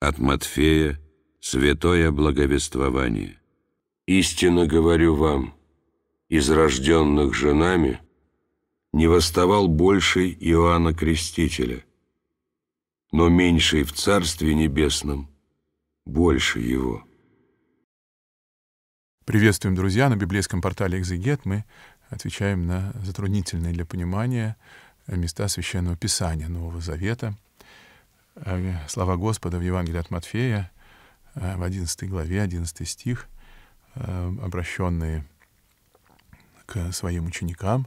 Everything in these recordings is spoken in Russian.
От Матфея святое благовествование. «Истинно говорю вам, из рожденных женами не восставал больше Иоанна Крестителя, но меньший в Царстве Небесном больше его». Приветствуем, друзья, на библейском портале «Экзегет» мы отвечаем на затруднительные для понимания места Священного Писания Нового Завета – Э, слова Господа в Евангелии от Матфея, э, в 11 главе, 11 стих, э, обращенные к своим ученикам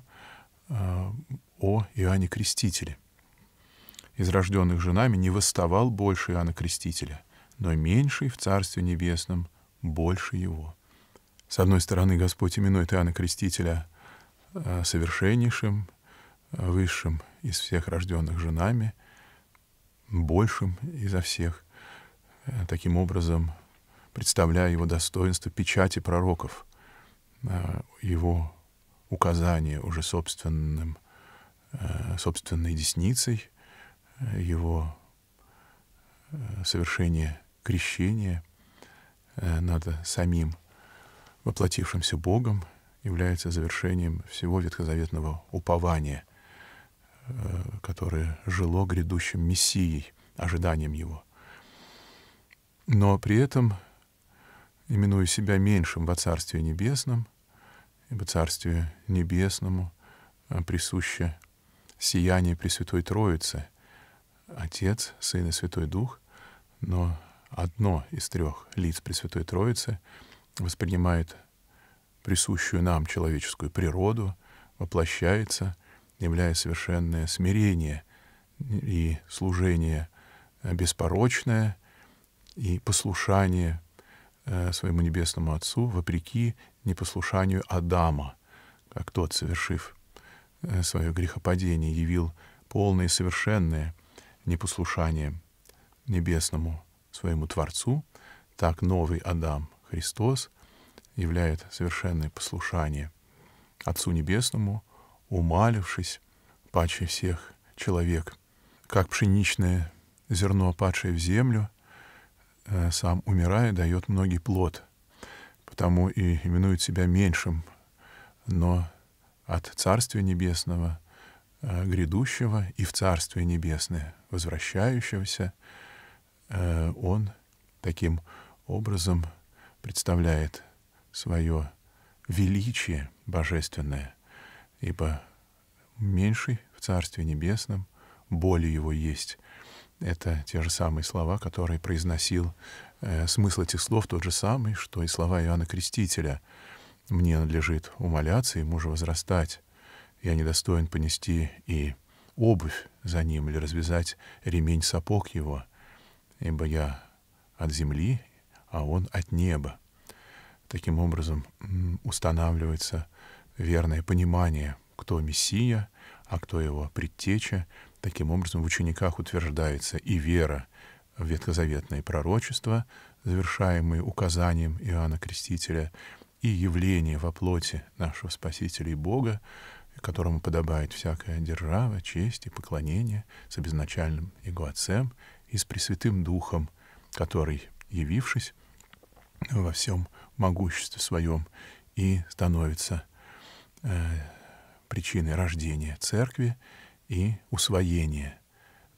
о Иоанне Крестителе. «Из рожденных женами не восставал больше Иоанна Крестителя, но меньший в Царстве Небесном больше его». С одной стороны, Господь именует Иоанна Крестителя совершеннейшим, высшим из всех рожденных женами — большим изо всех, э, таким образом представляя его достоинство печати пророков, э, его указание уже собственным, э, собственной десницей, его совершение крещения над самим воплотившимся Богом является завершением всего ветхозаветного упования — Э, которое жило грядущим Мессией, ожиданием его. Но при этом, именуя себя меньшим во Царстве Небесном, ибо Царствию Небесному э, присуще сияние Пресвятой Троицы, Отец, Сын и Святой Дух, но одно из трех лиц Пресвятой Троицы воспринимает присущую нам человеческую природу, воплощается являя совершенное смирение и служение э, беспорочное и послушание э, своему небесному Отцу вопреки непослушанию Адама, как тот, совершив э, свое грехопадение, явил полное и совершенное непослушание небесному своему Творцу, так новый Адам Христос являет совершенное послушание Отцу Небесному умалившись, паче всех человек, как пшеничное зерно, падшее в землю, э, сам умирая, дает многий плод, потому и именует себя меньшим, но от Царствия Небесного э, грядущего и в Царствие Небесное возвращающегося э, он таким образом представляет свое величие божественное — ибо меньший в Царстве Небесном, боли его есть. Это те же самые слова, которые произносил, э, смысл этих слов тот же самый, что и слова Иоанна Крестителя. «Мне надлежит умоляться и мужа возрастать. Я недостоин понести и обувь за ним или развязать ремень сапог его, ибо я от земли, а он от неба». Таким образом устанавливается верное понимание, кто Мессия, а кто его предтеча. Таким образом, в учениках утверждается и вера в ветхозаветное пророчество, завершаемое указанием Иоанна Крестителя, и явление во плоти нашего Спасителя и Бога, которому подобает всякая держава, честь и поклонение с обезначальным Его Отцем и с Пресвятым Духом, который, явившись во всем могуществе своем, и становится Э, причины рождения церкви и усвоения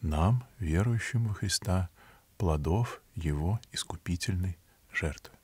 нам, верующим во Христа, плодов Его искупительной жертвы.